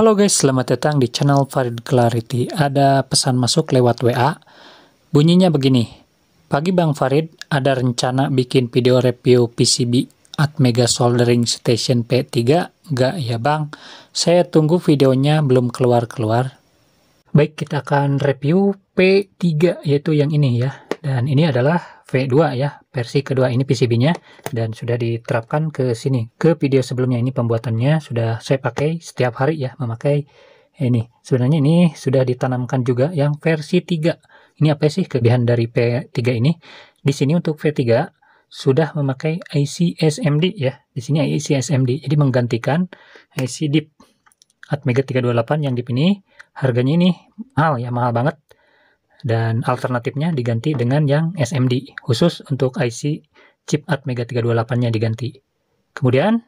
Halo guys, selamat datang di channel Farid Clarity. Ada pesan masuk lewat WA. Bunyinya begini. Pagi Bang Farid, ada rencana bikin video review PCB Atmega Soldering Station P3? Enggak ya Bang? Saya tunggu videonya belum keluar-keluar. Baik, kita akan review P3, yaitu yang ini ya. Dan ini adalah V2 ya, versi kedua ini PCB-nya dan sudah diterapkan ke sini. Ke video sebelumnya ini pembuatannya sudah saya pakai setiap hari ya, memakai ini. Sebenarnya ini sudah ditanamkan juga yang versi 3. Ini apa sih kelebihan dari P3 ini? Di sini untuk V3 sudah memakai IC SMD ya. Di sini IC SMD. Jadi menggantikan IC DIP Atmega 328 yang DIP ini harganya ini mahal ya, mahal banget dan alternatifnya diganti dengan yang SMD khusus untuk IC chip Atmega 328-nya diganti. Kemudian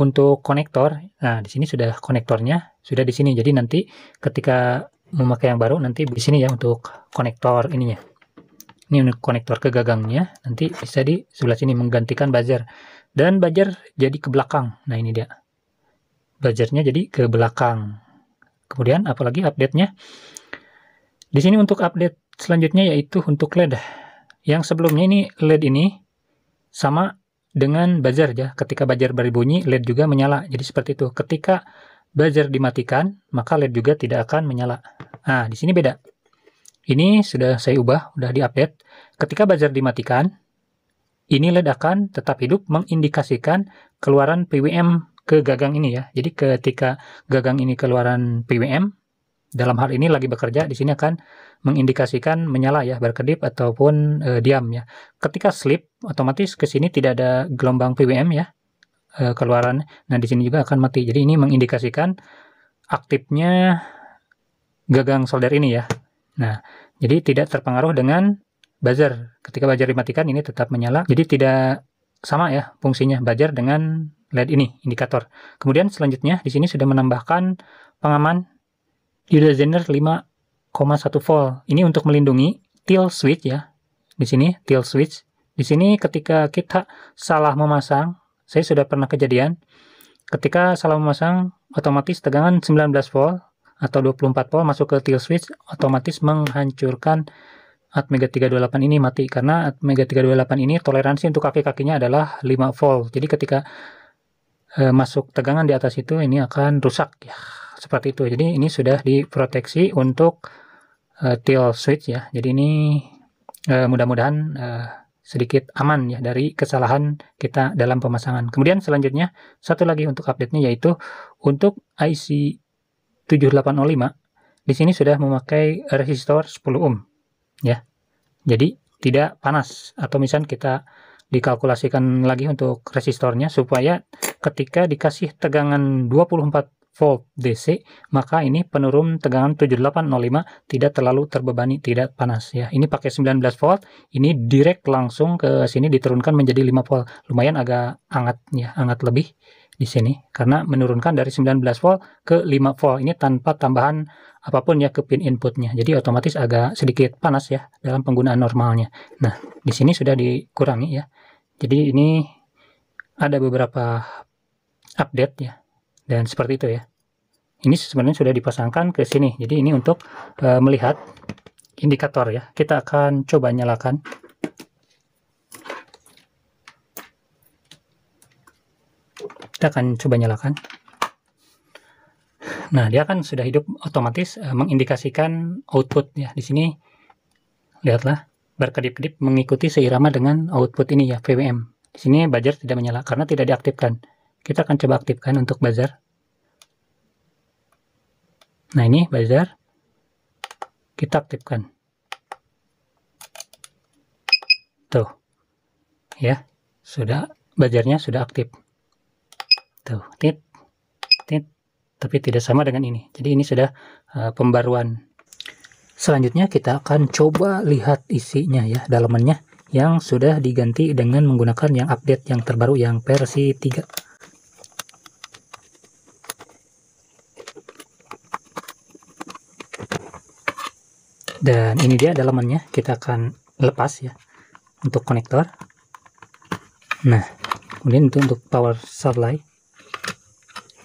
untuk konektor, nah di sini sudah konektornya sudah di sini. Jadi nanti ketika memakai yang baru nanti di sini ya untuk konektor ininya. Ini untuk konektor ke gagangnya nanti bisa di sebelah sini menggantikan buzzer dan buzzer jadi ke belakang. Nah ini dia. Buzzernya jadi ke belakang. Kemudian apalagi update-nya di sini untuk update selanjutnya yaitu untuk LED. Yang sebelumnya ini LED ini sama dengan buzzer ya. Ketika buzzer berbunyi, LED juga menyala. Jadi seperti itu. Ketika buzzer dimatikan, maka LED juga tidak akan menyala. Nah, di sini beda. Ini sudah saya ubah, sudah diupdate. Ketika buzzer dimatikan, ini LED akan tetap hidup mengindikasikan keluaran PWM ke gagang ini ya. Jadi ketika gagang ini keluaran PWM, dalam hal ini lagi bekerja di sini akan mengindikasikan menyala ya berkedip ataupun e, diam ya. Ketika sleep otomatis ke sini tidak ada gelombang PWM ya e, keluaran. Nah di sini juga akan mati. Jadi ini mengindikasikan aktifnya gagang solder ini ya. Nah jadi tidak terpengaruh dengan buzzer. Ketika buzzer dimatikan ini tetap menyala. Jadi tidak sama ya fungsinya buzzer dengan LED ini indikator. Kemudian selanjutnya di sini sudah menambahkan pengaman Yudha Zener 5,1 volt. Ini untuk melindungi tilt switch ya. Di sini tilt switch. Di sini ketika kita salah memasang, saya sudah pernah kejadian. Ketika salah memasang, otomatis tegangan 19 volt atau 24 volt masuk ke tilt switch otomatis menghancurkan Atmega 328 ini mati karena Atmega 328 ini toleransi untuk kaki-kakinya adalah 5 volt. Jadi ketika eh, masuk tegangan di atas itu ini akan rusak ya seperti itu jadi ini sudah diproteksi untuk uh, switch ya jadi ini uh, mudah-mudahan uh, sedikit aman ya dari kesalahan kita dalam pemasangan. Kemudian selanjutnya satu lagi untuk update-nya yaitu untuk IC 7805 di sini sudah memakai resistor 10 ohm ya. Jadi tidak panas atau misal kita dikalkulasikan lagi untuk resistornya supaya ketika dikasih tegangan 24 volt DC, maka ini penurun tegangan 7805 tidak terlalu terbebani, tidak panas ya. Ini pakai 19 volt, ini direct langsung ke sini diturunkan menjadi 5 volt. Lumayan agak hangat ya, hangat lebih di sini karena menurunkan dari 19 volt ke 5 volt ini tanpa tambahan apapun ya ke pin inputnya jadi otomatis agak sedikit panas ya dalam penggunaan normalnya nah di sini sudah dikurangi ya jadi ini ada beberapa update ya dan seperti itu ya ini sebenarnya sudah dipasangkan ke sini jadi ini untuk e, melihat indikator ya kita akan coba nyalakan kita akan coba nyalakan nah dia akan sudah hidup otomatis e, mengindikasikan output ya di sini lihatlah berkedip-kedip mengikuti seirama dengan output ini ya PWM di sini buzzer tidak menyala karena tidak diaktifkan kita akan coba aktifkan untuk buzzer. Nah ini buzzer. Kita aktifkan. Tuh. Ya, sudah buzzernya sudah aktif. Tuh, tit, tit. Tapi tidak sama dengan ini. Jadi ini sudah uh, pembaruan. Selanjutnya kita akan coba lihat isinya ya, dalamannya yang sudah diganti dengan menggunakan yang update yang terbaru yang versi 3. dan ini dia dalamannya kita akan lepas ya untuk konektor nah kemudian itu untuk power supply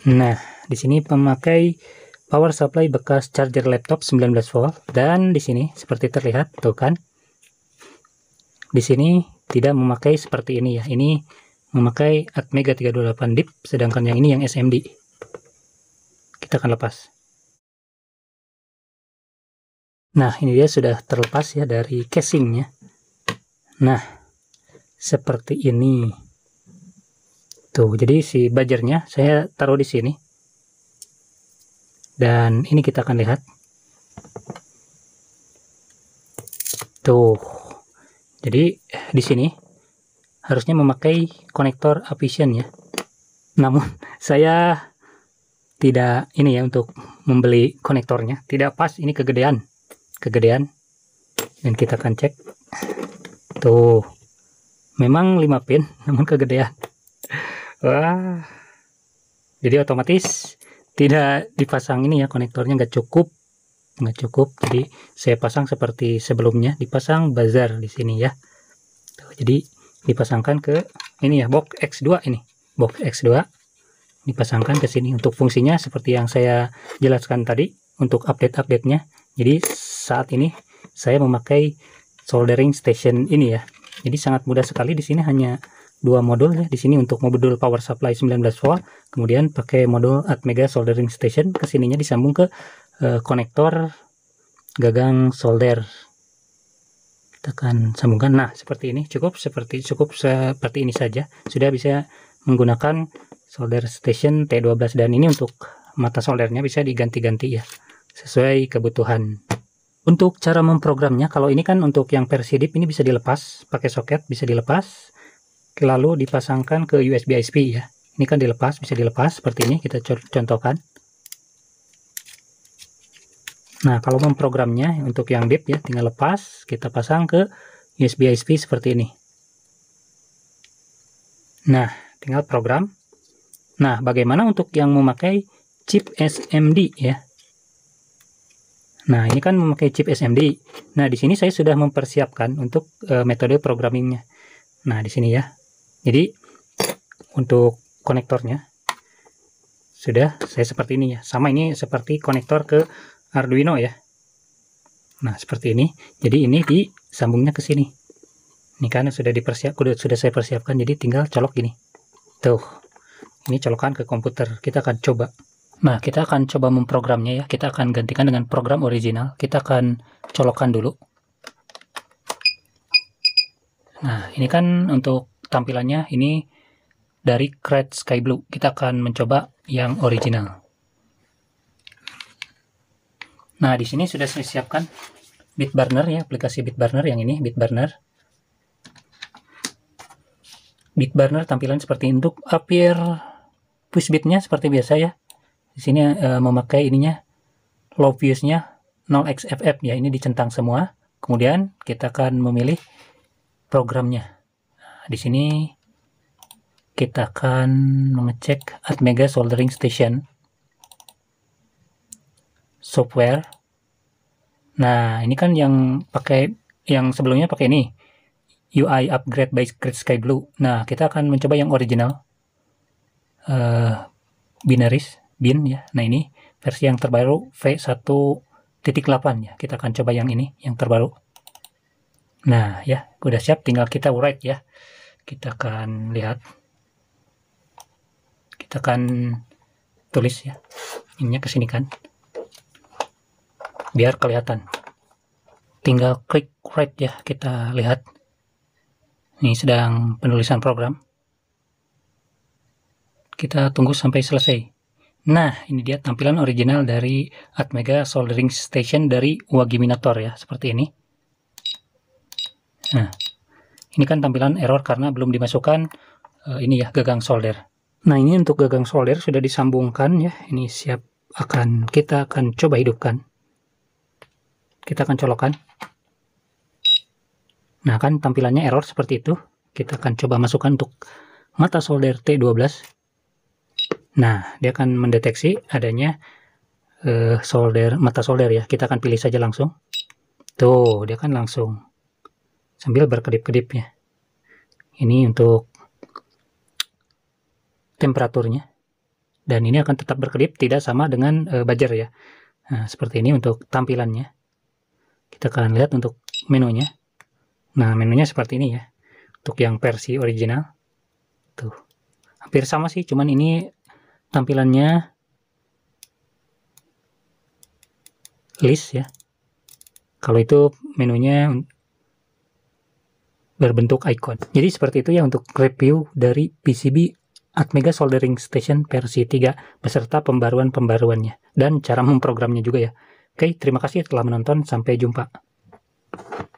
nah di sini pemakai power supply bekas charger laptop 19 volt dan di sini seperti terlihat tuh kan di sini tidak memakai seperti ini ya ini memakai Atmega 328 dip sedangkan yang ini yang SMD kita akan lepas Nah, ini dia sudah terlepas ya dari casingnya. Nah, seperti ini. Tuh, jadi si bajernya saya taruh di sini. Dan ini kita akan lihat. Tuh. Jadi di sini harusnya memakai konektor Avision ya. Namun saya tidak ini ya untuk membeli konektornya, tidak pas ini kegedean kegedean dan kita akan cek tuh memang 5 pin namun kegedean wah jadi otomatis tidak dipasang ini ya konektornya nggak cukup nggak cukup jadi saya pasang seperti sebelumnya dipasang bazar di sini ya tuh, jadi dipasangkan ke ini ya box X2 ini box X2 dipasangkan ke sini untuk fungsinya seperti yang saya jelaskan tadi untuk update-update-nya jadi saat ini saya memakai soldering station ini ya jadi sangat mudah sekali di sini hanya dua modul ya di sini untuk modul power supply 19 volt kemudian pakai modul Atmega soldering station kesininya disambung ke uh, konektor gagang solder tekan sambungkan nah seperti ini cukup seperti cukup seperti ini saja sudah bisa menggunakan solder station T12 dan ini untuk mata soldernya bisa diganti-ganti ya sesuai kebutuhan. Untuk cara memprogramnya, kalau ini kan untuk yang versi DIP ini bisa dilepas, pakai soket bisa dilepas, lalu dipasangkan ke USB ISP ya. Ini kan dilepas, bisa dilepas seperti ini, kita contohkan. Nah, kalau memprogramnya untuk yang DIP ya, tinggal lepas, kita pasang ke USB ISP seperti ini. Nah, tinggal program. Nah, bagaimana untuk yang memakai chip SMD ya? Nah, ini kan memakai chip SMD. Nah, di sini saya sudah mempersiapkan untuk e, metode programmingnya. Nah, di sini ya. Jadi, untuk konektornya sudah saya seperti ini ya. Sama ini seperti konektor ke Arduino ya. Nah, seperti ini. Jadi, ini disambungnya ke sini. Ini kan sudah dipersiapkan, sudah saya persiapkan, jadi tinggal colok gini. Tuh. Ini colokan ke komputer. Kita akan coba. Nah, kita akan coba memprogramnya ya. Kita akan gantikan dengan program original. Kita akan colokkan dulu. Nah, ini kan untuk tampilannya ini dari Crate Sky Blue. Kita akan mencoba yang original. Nah, di sini sudah saya siapkan Bitburner ya, aplikasi Bitburner yang ini, Bitburner. Bitburner tampilan seperti ini untuk push bitnya seperti biasa ya di sini uh, memakai ininya low fuse-nya 0xff ya ini dicentang semua kemudian kita akan memilih programnya nah, di sini kita akan mengecek Atmega soldering station software nah ini kan yang pakai yang sebelumnya pakai ini UI upgrade by Grid Sky Blue nah kita akan mencoba yang original uh, binaris bin ya. Nah ini versi yang terbaru V1.8 ya. Kita akan coba yang ini, yang terbaru. Nah ya, udah siap. Tinggal kita write ya. Kita akan lihat. Kita akan tulis ya. Ininya kesini kan. Biar kelihatan. Tinggal klik write ya. Kita lihat. Ini sedang penulisan program. Kita tunggu sampai selesai. Nah, ini dia tampilan original dari Atmega soldering station dari Wagiminator Minator ya, seperti ini. Nah, ini kan tampilan error karena belum dimasukkan uh, ini ya gagang solder. Nah, ini untuk gagang solder sudah disambungkan ya. Ini siap akan kita akan coba hidupkan. Kita akan colokan. Nah, kan tampilannya error seperti itu. Kita akan coba masukkan untuk mata solder T12 Nah, dia akan mendeteksi adanya uh, solder mata solder ya. Kita akan pilih saja langsung. Tuh, dia akan langsung sambil berkedip-kedip ya. Ini untuk temperaturnya. Dan ini akan tetap berkedip tidak sama dengan uh, eh, bajer ya. Nah, seperti ini untuk tampilannya. Kita akan lihat untuk menunya. Nah, menunya seperti ini ya. Untuk yang versi original. Tuh. Hampir sama sih, cuman ini tampilannya list ya. Kalau itu menunya berbentuk icon. Jadi seperti itu ya untuk review dari PCB Atmega Soldering Station versi 3 beserta pembaruan-pembaruannya dan cara memprogramnya juga ya. Oke, terima kasih telah menonton. Sampai jumpa.